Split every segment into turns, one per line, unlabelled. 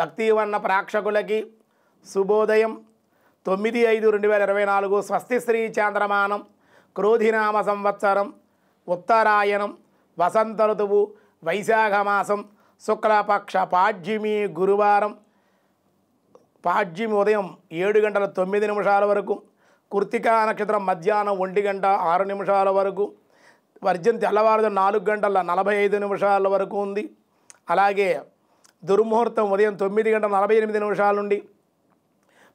భక్తి ప్రేక్షకులకి శుభోదయం తొమ్మిది ఐదు రెండు వేల ఇరవై నాలుగు స్వస్తి శ్రీ క్రోధినామ సంవత్సరం ఉత్తరాయణం వసంత ఋతువు వైశాఖ మాసం శుక్లపక్ష పాడ్యమి గురువారం పాడ్యమి ఉదయం ఏడు గంటల తొమ్మిది నిమిషాల వరకు కృతికా నక్షత్రం మధ్యాహ్నం ఒంటి గంట ఆరు నిమిషాల వరకు వర్జంతి తెల్లవారుజు నాలుగు గంటల నలభై ఐదు నిమిషాల వరకు ఉంది అలాగే దుర్ముహూర్తం ఉదయం తొమ్మిది గంటల నలభై ఎనిమిది నిమిషాల నుండి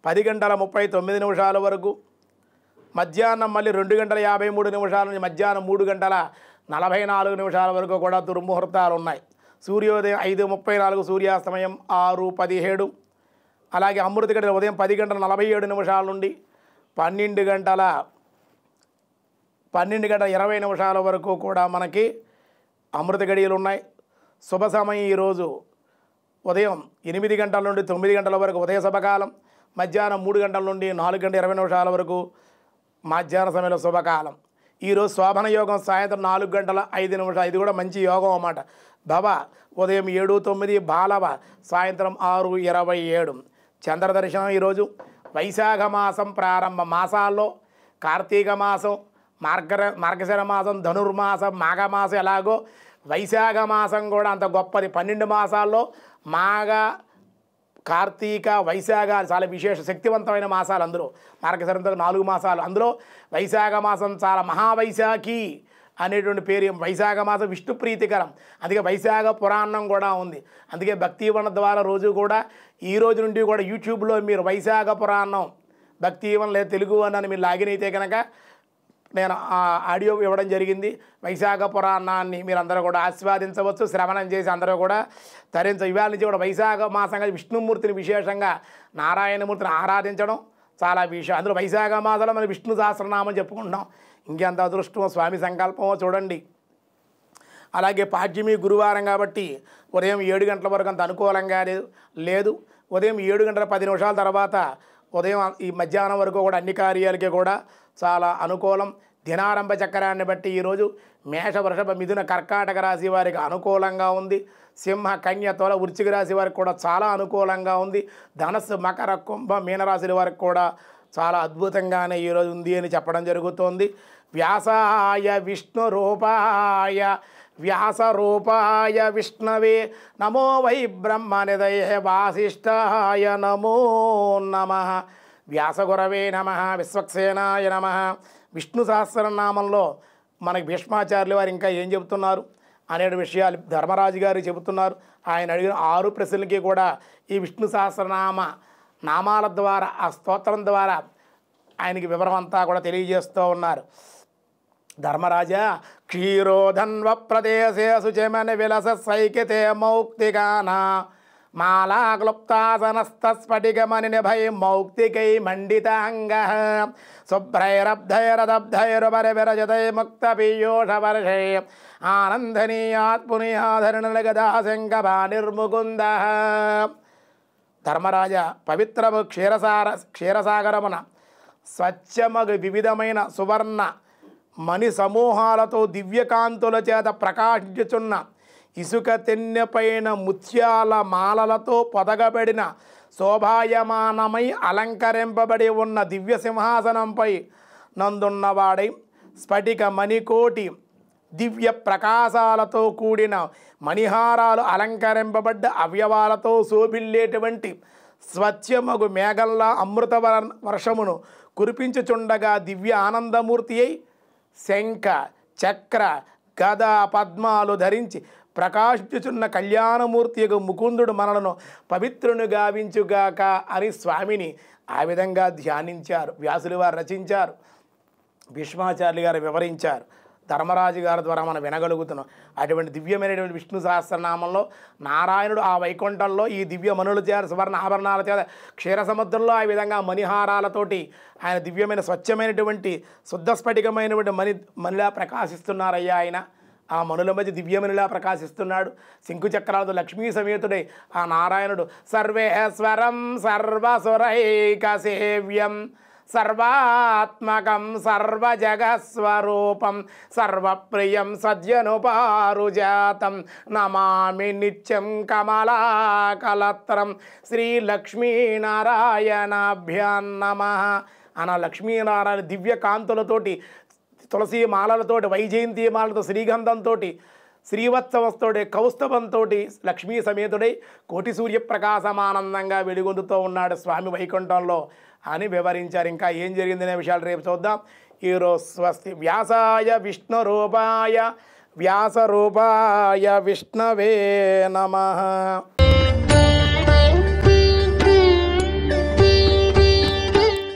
పది గంటల ముప్పై తొమ్మిది నిమిషాల వరకు మధ్యాహ్నం మళ్ళీ రెండు గంటల యాభై మూడు నిమిషాల నుండి మధ్యాహ్నం మూడు గంటల నలభై నాలుగు నిమిషాల వరకు కూడా దుర్ముహూర్తాలు ఉన్నాయి సూర్యోదయం ఐదు ముప్పై నాలుగు సూర్యాస్తమయం ఆరు పదిహేడు అలాగే అమృత గడి ఉదయం పది గంటల నలభై ఏడు నిమిషాల నుండి పన్నెండు గంటల పన్నెండు గంటల ఇరవై నిమిషాల వరకు కూడా మనకి అమృత గడియలు ఉన్నాయి శుభ సమయం ఈరోజు ఉదయం ఎనిమిది గంటల నుండి తొమ్మిది గంటల వరకు ఉదయ శుభకాలం మధ్యాహ్నం మూడు గంటల నుండి నాలుగు గంటల ఇరవై నిమిషాల వరకు మధ్యాహ్న సమయంలో శుభకాలం ఈరోజు శోభన యోగం సాయంత్రం నాలుగు గంటల ఐదు నిమిషాలు ఇది కూడా మంచి యోగం అన్నమాట భవ ఉదయం ఏడు తొమ్మిది బాలవ సాయంత్రం ఆరు ఇరవై ఏడు చంద్ర దర్శనం ఈరోజు వైశాఖ మాసం ప్రారంభ మాసాల్లో కార్తీక మాసం మార్గ మార్గశర మాసం ధనుర్మాసం మాఘమాసం ఎలాగో వైశాఖ మాసం కూడా అంత గొప్పది పన్నెండు మాసాల్లో మాఘ కార్తీక వైశాఖ చాలా విశేష శక్తివంతమైన మాసాలు అందులో మార్గశరంతో నాలుగు మాసాలు అందులో వైశాఖ మాసం చాలా మహావైశాఖి అనేటువంటి పేరు వైశాఖ మాసం విష్ణు ప్రీతికరం అందుకే వైశాఖ పురాణం కూడా ఉంది అందుకే భక్తివన ద్వారా రోజు కూడా ఈ రోజు నుండి కూడా యూట్యూబ్లో మీరు వైశాఖ పురాణం భక్తివన లేదా తెలుగు అని మీరు లాగిన్ అయితే కనుక నేను ఆడియో ఇవ్వడం జరిగింది వైశాఖ పురాణాన్ని మీరు అందరూ కూడా ఆస్వాదించవచ్చు శ్రవణం చేసి అందరూ కూడా తరించ ఇవాళ నుంచి కూడా వైశాఖ మాసంగా విష్ణుమూర్తిని విశేషంగా నారాయణమూర్తిని ఆరాధించడం చాలా విషయం అందులో వైశాఖ మాసంలో మనం విష్ణు సహస్రనామం చెప్పుకుంటున్నాం ఇంకెంత అదృష్టమో స్వామి సంకల్పమో చూడండి అలాగే పాడ్యమి గురువారం కాబట్టి ఉదయం ఏడు గంటల వరకు అంత అనుకూలంగా లేదు ఉదయం ఏడు గంటల పది నిమిషాల తర్వాత ఉదయం ఈ మధ్యాహ్నం వరకు కూడా అన్ని కార్యాలకి కూడా చాలా అనుకూలం దినారంభ చక్రాన్ని బట్టి ఈరోజు మేష వృషభ మిథున కర్కాటక రాశి వారికి అనుకూలంగా ఉంది సింహ కన్య తొల వృశ్చిక రాశి వారికి కూడా చాలా అనుకూలంగా ఉంది ధనస్సు మకర కుంభ మీనరాశుల వారికి కూడా చాలా అద్భుతంగానే ఈరోజు ఉంది అని చెప్పడం జరుగుతోంది వ్యాసాయ విష్ణు రూపాయ వ్యాస రూపాయ విష్ణవే నమో వై బ్రహ్మ నిదయ వాసిష్టాయ నమో నమ వ్యాసగురవే నమ విశ్వక్సేనాయ నమ విష్ణు సహస్రనామంలో మనకి భీష్మాచార్యులు వారు ఇంకా ఏం చెబుతున్నారు అనే విషయాలు ధర్మరాజు గారు చెబుతున్నారు ఆయన అడిగిన ఆరు ప్రశ్నలకి కూడా ఈ విష్ణు సహస్రనామ నామాల ద్వారా ఆ స్తోత్రం ద్వారా ఆయనకి వివరం అంతా కూడా తెలియజేస్తూ ఉన్నారు ధర్మరాజా క్షీరోధన్వ ప్రదేశ విలస సైకితే మౌక్తిగానా మాలాక్లుప్తాసనస్తస్ఫటికమని నిభై మౌక్తికై మండితాంగ శుభ్రైరబ్ధైరదబ్ధైరుపరివిరజతై ముక్త పీయూషవర్షై ఆనందనీయాత్మునియాధరణగదాశంకభా నిర్ముకుంద ధర్మరాజ పవిత్రము క్షీరసార క్షీరసాగరమున స్వచ్ఛమగు వివిధమైన సువర్ణ మణి సమూహాలతో దివ్యకాంతుల చేత ప్రకాశించుచున్న ఇసుక తెన్నెపైన ముత్యాల మాలలతో పొదగబడిన శోభాయమానమై అలంకరింపబడి ఉన్న దివ్య సింహాసనంపై నందున్నవాడై స్ఫటిక మణికోటి దివ్య ప్రకాశాలతో కూడిన మణిహారాలు అలంకరింపబడ్డ అవయవాలతో శోభిల్లేటువంటి స్వచ్ఛమగు మేఘల్లా అమృత వర్షమును కురిపించుచుండగా దివ్య ఆనందమూర్తి అయి శంఖ చక్ర గద పద్మాలు ధరించి ప్రకాశించుచున్న కళ్యాణమూర్తి యొక్క ముకుందుడు మనలను పవిత్రుని గావించుగాక అని స్వామిని ఆ విధంగా ధ్యానించారు వ్యాసులు వారు రచించారు భీష్మాచార్యులు గారు వివరించారు ధర్మరాజు గారి ద్వారా మనం వినగలుగుతున్నాం అటువంటి దివ్యమైనటువంటి విష్ణు సహస్రనామంలో నారాయణుడు ఆ వైకుంఠంలో ఈ దివ్య మనుల చేత సువర్ణ ఆభరణాల చేత క్షీరసముద్రంలో ఆ విధంగా మణిహారాలతోటి ఆయన దివ్యమైన స్వచ్ఛమైనటువంటి శుద్ధస్ఫటికమైనటువంటి మణి మణిలా ప్రకాశిస్తున్నారయ్యా ఆయన ఆ మనుల మధ్య దివ్యమునిలా ప్రకాశిస్తున్నాడు శంకు చక్రాలతో లక్ష్మీ సమేతుడై ఆ నారాయణుడు సర్వేశ్వరం సర్వసురైక సేవ్యం సర్వాత్మకం సర్వజగస్వరూపం సర్వప్రియం సజ్జనుపారుజాతం నమామి నిత్యం కమలాకలత్రం శ్రీలక్ష్మీనారాయణాభ్యాన్నమ అన లక్ష్మీనారాయణ దివ్య కాంతులతోటి తులసి మాలలతోటి వైజయంతి మాలతో శ్రీగంధంతో శ్రీవత్సవస్తో కౌస్తభంతో లక్ష్మీ సమేతుడై కోటి సూర్య ప్రకాశమానందంగా వెలుగొందుతూ ఉన్నాడు స్వామి వైకుంఠంలో అని వివరించారు ఇంకా ఏం జరిగిందనే విషయాలు రేపు చూద్దాం ఈరోజు స్వస్తి వ్యాసాయ విష్ణు రూపాయ వ్యాస రూపాయ విష్ణవే నమ